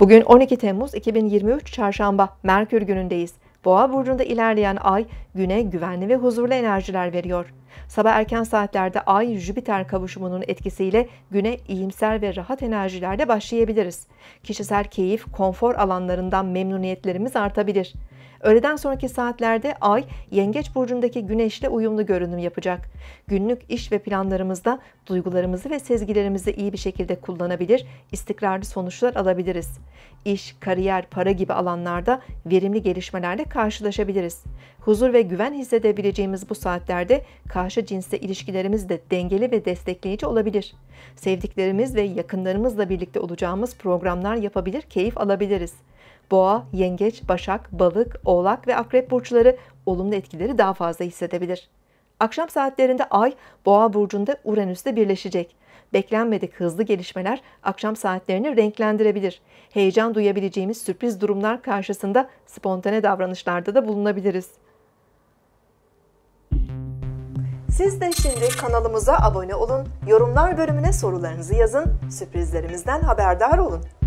Bugün 12 Temmuz 2023 Çarşamba Merkür günündeyiz. Boğa burcunda ilerleyen ay güne güvenli ve huzurlu enerjiler veriyor. Sabah erken saatlerde Ay-Jüpiter kavuşumunun etkisiyle güne iyimser ve rahat enerjilerle başlayabiliriz. Kişisel keyif, konfor alanlarından memnuniyetlerimiz artabilir. Öğleden sonraki saatlerde Ay, Yengeç burcundaki Güneş'le uyumlu görünüm yapacak. Günlük iş ve planlarımızda duygularımızı ve sezgilerimizi iyi bir şekilde kullanabilir, istikrarlı sonuçlar alabiliriz. İş, kariyer, para gibi alanlarda verimli gelişmelerle karşılaşabiliriz. Huzur ve güven hissedebileceğimiz bu saatlerde karşı cinsle ilişkilerimiz de dengeli ve destekleyici olabilir. Sevdiklerimiz ve yakınlarımızla birlikte olacağımız programlar yapabilir, keyif alabiliriz. Boğa, yengeç, başak, balık, oğlak ve akrep burçları olumlu etkileri daha fazla hissedebilir. Akşam saatlerinde Ay Boğa burcunda Uranüs'te birleşecek. Beklenmedik hızlı gelişmeler akşam saatlerini renklendirebilir. Heyecan duyabileceğimiz sürpriz durumlar karşısında spontane davranışlarda da bulunabiliriz. Siz de şimdi kanalımıza abone olun, yorumlar bölümüne sorularınızı yazın, sürprizlerimizden haberdar olun.